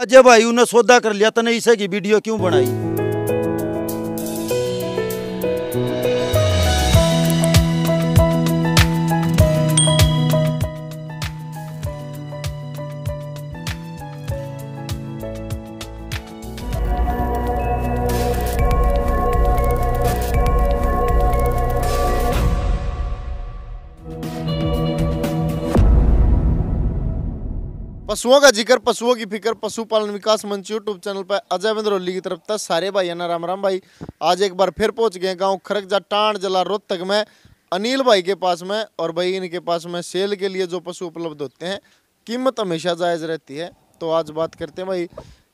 अजय भाई उन्हें सौदा कर लिया तने इसे की वीडियो क्यों बनाई पशुओं का जिक्र पशुओं की फिक्र पशुपालन विकास मंच यूट्यूब चैनल पर अजय बिंद्र ओली की तरफ था सारे भाई ना राम राम भाई आज एक बार फिर पहुंच गए गांव खरगजा टाण जला रोहतक में अनिल भाई के पास में और भाई इनके पास में सेल के लिए जो पशु उपलब्ध होते हैं कीमत हमेशा जायज़ रहती है तो आज बात करते हैं भाई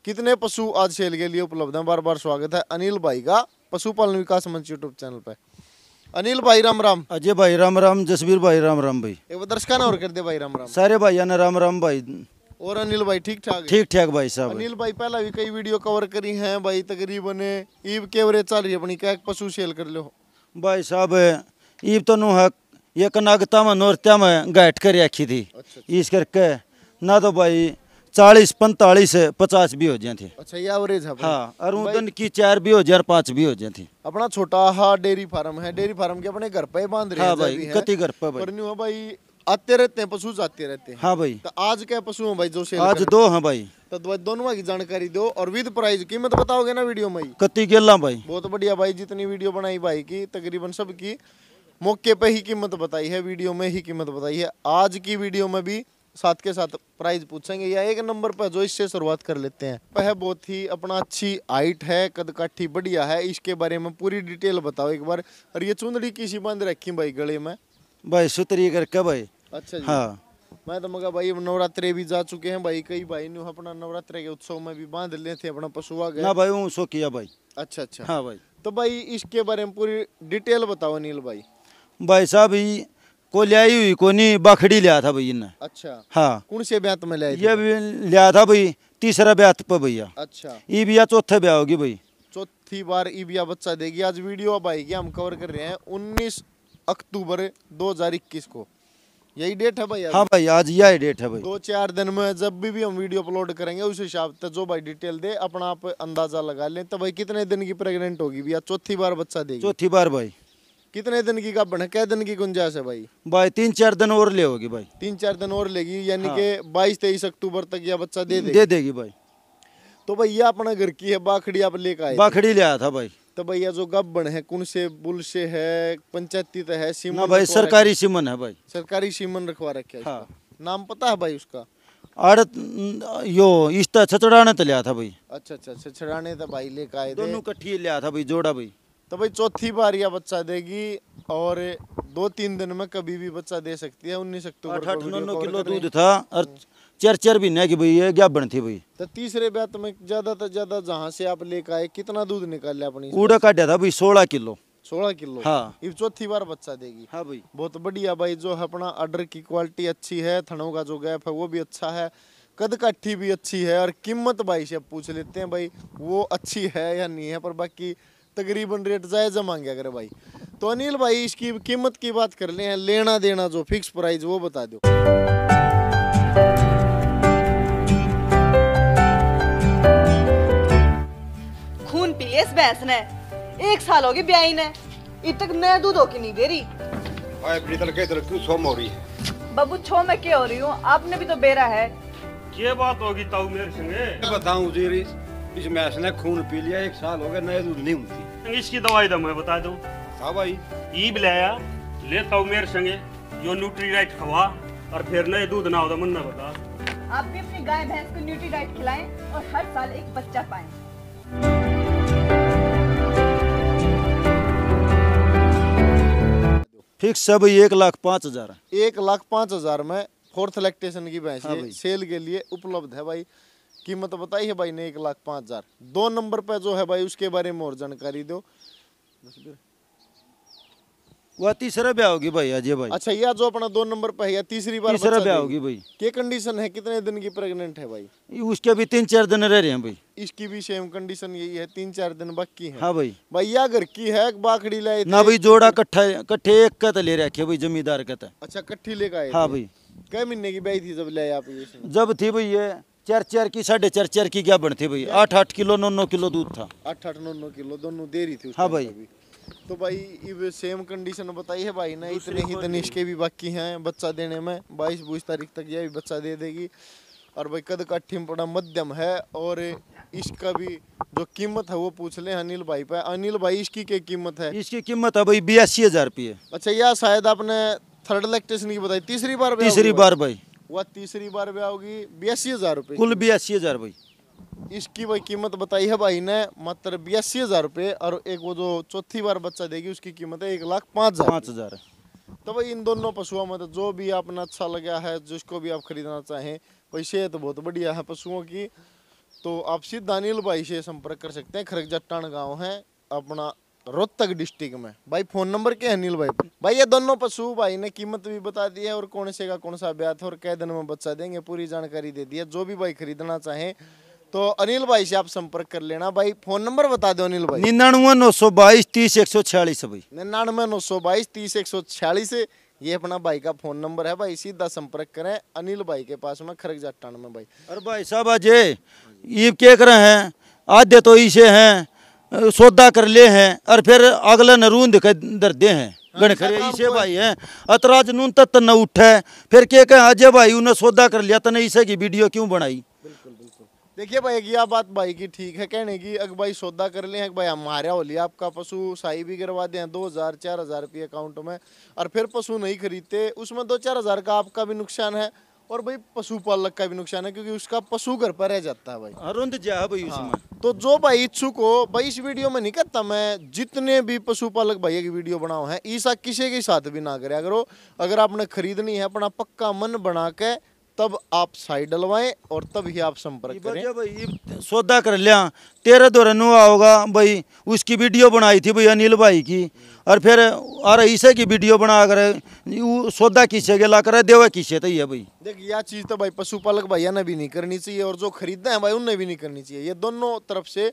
कितने पशु आज सेल के लिए उपलब्ध हैं बार बार स्वागत है अनिल भाई का पशुपालन विकास मंच यूट्यूब चैनल पर अनिल भाई राम राम अजय भाई राम राम जसवीर भाई राम राम भाई एक दर्शक ना और कर दे भाई राम राम सारे भाई ना राम राम भाई और अनिल भाई ठीक ठाक ठीक ठाक भाई साहब अनिल भाई पहला भी कई वीडियो कवर करी हैं भाई तकरीबन ईब के एवरेज चल रही है अपनी कैक पशु सेल कर लो भाई साहब ईब तो नु हक ये नागता में नोरत्या में गाइट कर रखी थी अच्छा, अच्छा, इस करके ना तो भाई चालीस पैंतालीस पचास भी हो जाए थे अच्छा ये एवरेज है हाँ अरुदन की चार भी हो जाए पाँच भी हो जाए थे अपना छोटा हाँ डेयरी फार्म है डेयरी फार्म के अपने घर पे बांध रहे हाँ भाई कति घर पे भाई आते रहते हैं पशु जाते रहते हैं हाँ भाई तो आज क्या पशु है भाई जो सेल आज दो हाँ भाई तो दोनों की जानकारी दो और विद प्राइज कीमत बताओगे ना वीडियो में कति गेला भाई बहुत बढ़िया भाई जितनी वीडियो बनाई भाई की तकरीबन सबकी मौके पे ही कीमत बताई है वीडियो में ही कीमत बताई है आज की वीडियो में भी साथ के साथ प्राइस पूछेंगे या एक नंबर पर जो इससे शुरुआत कर लेते हैं वह बहुत ही अपना अच्छी हाइट है कद काठी बढ़िया है इसके बारे में पूरी डिटेल बताओ एक बार और ये चुंदड़ी किसी बंद रखी भाई गले में भाई सुतरी करके भाई अच्छा जी हाँ मैं तो मगा भाई नवरात्रे भी जा चुके हैं भाई कई भाई ने अपना नवरात्रे के उत्सव में भी बांध ले थे अपना पशु गए ना भाई वो किया भाई अच्छा अच्छा हाँ भाई तो भाई इसके बारे में पूरी डिटेल बताओ नील भाई भाई साहब ये को लियाई हुई को नहीं बखड़ी लिया था भाई इन्हें अच्छा हाँ कौन से ब्यात में लिया ये भी लिया था भाई तीसरा ब्यात पर भैया अच्छा ये या चौथे ब्याह होगी भाई चौथी बार ई बिया बच्चा देगी आज वीडियो भाई की हम कवर कर रहे हैं उन्नीस अक्टूबर दो को यही डेट है भाई हाँ भाई आज यही डेट है भाई दो चार दिन में जब भी भी हम वीडियो अपलोड करेंगे उस हिसाब से जो भाई डिटेल दे अपना आप अंदाजा लगा लें तो भाई कितने दिन की प्रेग्नेंट होगी भैया चौथी बार बच्चा देगी चौथी बार भाई कितने दिन की का बने कै दिन की गुंजाइश है भाई भाई तीन चार दिन और ले होगी भाई तीन चार दिन और लेगी यानी हाँ। के बाईस तेईस अक्टूबर तक यह बच्चा दे देगी भाई तो भाई ये अपना घर की है बाखड़ी आप लेकर आए बाखड़ी ले आया था भाई तो भैया जो गब्बन है से बुल से है पंचायती तो है सीमन ना भाई सरकारी सीमन है भाई सरकारी सीमन रखवा रखे हाँ नाम पता है भाई उसका आड़त यो इश्ता छछड़ाने तो लिया था भाई अच्छा अच्छा छछड़ाने तो भाई लेकर आए दोनों कट्ठी लिया था भाई जोड़ा भाई तो भाई चौथी बार यह बच्चा देगी और दो तीन दिन में कभी भी बच्चा दे सकती है उन्नीस अक्टूबर आठ आठ किलो दूध था और हम्म। चार भी नहीं की भाई थी भाई तो तीसरे ब्यात में ज्यादा से ज्यादा जहाँ से आप लेकर आए कितना दूध निकाल लिया अपनी कूड़ा काटा था भाई सोलह किलो सोलह किलो हाँ चौथी बार बच्चा देगी हाँ भाई बहुत बढ़िया भाई जो है अपना ऑर्डर की क्वालिटी अच्छी है थनों का जो गैप है वो भी अच्छा है कद काठी भी अच्छी है और कीमत भाई से पूछ लेते हैं भाई वो अच्छी है या नहीं है पर बाकी तकरीबन रेट जायजा मांगे अगर भाई तो अनिल भाई इसकी कीमत की बात कर ले लेना देना जो फिक्स प्राइस वो बता दो है इस भैंस ने एक साल हो होगी ब्याई ने इब तक मैं दूध होके नहीं दे रही सोम हो रही है बाबू छो मैं क्या हो रही हूँ आपने भी तो बेरा है ये बात होगी ताऊ मेरे संगे बताऊं जीरी इस मैस ने खून पी लिया एक साल हो गया नए दूध नहीं होती इसकी दवाई दम तो मैं बता दो हाँ भाई ई बिलाया ले ताऊ मेरे संगे यो न्यूट्री डाइट खवा और फिर नए दूध ना हो तो ना बता आप भी अपनी गाय भैंस को न्यूट्री डाइट खिलाएं और हर साल एक बच्चा पाएं फिक्स सब एक लाख पाँच हजार एक लाख पाँच हजार में फोर्थ इलेक्ट्रेशन की भैंस हाँ सेल के लिए उपलब्ध है भाई कीमत बताई है भाई ने एक लाख पाँच हजार दो नंबर पे जो है भाई उसके बारे में और जानकारी दो वह तीसरा ब्याह होगी भाई अजय भाई अच्छा यह जो अपना दो नंबर पे है तीसरी बार तीसरा ब्याह होगी भाई के कंडीशन है कितने दिन की प्रेग्नेंट है भाई उसके भी तीन चार दिन रह रहे हैं भाई इसकी भी सेम कंडीशन यही है तीन चार दिन बाकी है हाँ भाई भाई यह घर की है बाखड़ी लाई ना भाई जोड़ा कट्ठा कट्ठे एक का ले रखे भाई जमींदार का अच्छा कट्ठी लेकर आए हाँ भाई कई महीने की ब्याई थी जब ले आप जब थी भाई ये चार चार की साढ़े चार चार की क्या बन थी भाई आठ आठ किलो नौ नौ किलो दूध था आठ आठ नौ नौ किलो दोनों दे रही थी हाँ भाई तो भाई इब सेम कंडीशन बताई है भाई ने इतने ही तनिष के भी बाकी हैं बच्चा देने में बाईस बाईस तारीख तक यह भी बच्चा दे देगी और भाई कद का बड़ा मध्यम है और इसका भी जो कीमत है वो पूछ ले अनिल भाई पे अनिल भाई इसकी क्या कीमत है इसकी कीमत है भाई बयासी हजार रुपये अच्छा यह शायद आपने थर्ड इलेक्ट्रेशन की बताई तीसरी बार तीसरी बार भाई वह तीसरी बार भी आओगी बयासी हजार रुपये कुल बयासी हजार भाई इसकी वही कीमत बताई है भाई ने मात्र बयासी हज़ार रुपए और एक वो जो चौथी बार बच्चा देगी उसकी कीमत है एक लाख पाँच हज़ार पाँच हज़ार तो भाई इन दोनों पशुओं में तो जो भी आपने अच्छा लगा है जिसको भी आप खरीदना चाहें पैसे सेहत तो बहुत बढ़िया है पशुओं की तो आप सिर्फ अनिल भाई से संपर्क कर सकते हैं खरग जट्टान गाँव है अपना रोहतक डिस्ट्रिक्ट में भाई फ़ोन नंबर क्या है अनिल भाई भाई ये दोनों पशु भाई ने कीमत भी बता दी है और कौन से का कौन सा ब्याह था और कै दिन में बच्चा देंगे पूरी जानकारी दे दी है जो भी भाई खरीदना चाहें तो अनिल भाई से आप संपर्क कर लेना भाई फोन नंबर बता दो अनिल भाई निन्यानवे नौ सौ बाईस तीस एक सौ छियालीस भाई निन्यानवे नौ सौ बाईस तीस एक सौ छियालीस ये अपना भाई का फोन नंबर है भाई सीधा संपर्क करें अनिल भाई के पास में खरग जट्टान में भाई अरे भाई साहब अजय ये क्या कर रहे हैं आधे तो इसे हैं सौदा कर ले हैं और फिर अगला नरून दिख दर्दे हैं हाँ, गणखरे इसे भाई हैं अतराज नून तत्त न उठे फिर क्या कहें अजय भाई उन्हें सौदा कर लिया तो नहीं इसे की वीडियो क्यों बनाई देखिए भाई यह बात भाई की ठीक है कहने की अगर भाई सौदा कर ले भाई हमारा हो लिया आपका पशु साई भी करवा दें दो हज़ार चार हज़ार रुपये अकाउंट में और फिर पशु नहीं खरीदते उसमें दो चार हज़ार का आपका भी नुकसान है और भाई पशुपालक का भी नुकसान है क्योंकि उसका पशु घर पर रह जाता है भाई अरुंद जा भाई हाँ। तो जो भाई इच्छुक हो भाई इस वीडियो में नहीं कहता मैं जितने भी पशुपालक भाई की वीडियो बनाओ है ईसा किसी के साथ भी ना करे अगर अगर आपने खरीदनी है अपना पक्का मन बना के तब आप साइड डलवाएं और तब ही आप संपर्क करें भाई सौदा कर लिया तेरे दो रन हुआ होगा भाई उसकी वीडियो बनाई थी भाई अनिल भाई की और फिर और ईसे की वीडियो बना कर सौदा किसे के ला कर देवा किसे तो ये भाई देख यह चीज़ तो भाई पशुपालक भाई ने भी नहीं करनी चाहिए और जो खरीदना है भाई उन्हें भी नहीं करनी चाहिए ये दोनों तरफ से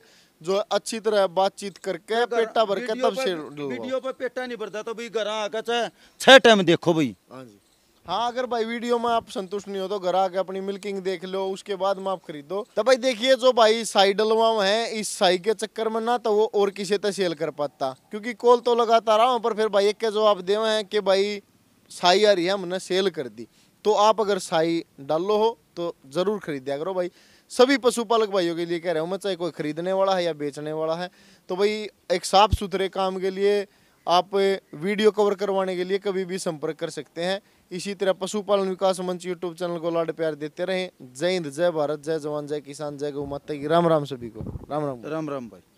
जो अच्छी तरह बातचीत करके पेटा भर के तब से वीडियो पर पेटा नहीं भरता तो भाई घर आकर छह टाइम देखो भाई हाँ जी हाँ अगर भाई वीडियो में आप संतुष्ट नहीं हो तो घर आके अपनी मिल्किंग देख लो उसके बाद में आप खरीदो तो भाई देखिए जो भाई साइडलवाम है इस साई के चक्कर में ना तो वो और किसी तक सेल कर पाता क्योंकि कॉल तो लगाता रहा हूँ पर फिर भाई एक के जवाब दे हैं कि भाई साई आ रही है हमने सेल कर दी तो आप अगर साई डालो हो तो ज़रूर खरीदया करो भाई सभी पशुपालक भाइयों के लिए कह रहे हो मैं चाहे कोई ख़रीदने वाला है या बेचने वाला है तो भाई एक साफ़ सुथरे काम के लिए आप वीडियो कवर करवाने के लिए कभी भी संपर्क कर सकते हैं इसी तरह पशुपालन विकास मंच यूट्यूब चैनल को लाड प्यार देते रहें जय हिंद जय भारत जय जवान जय किसान जय गौ माता की राम राम सभी को राम राम राम राम भाई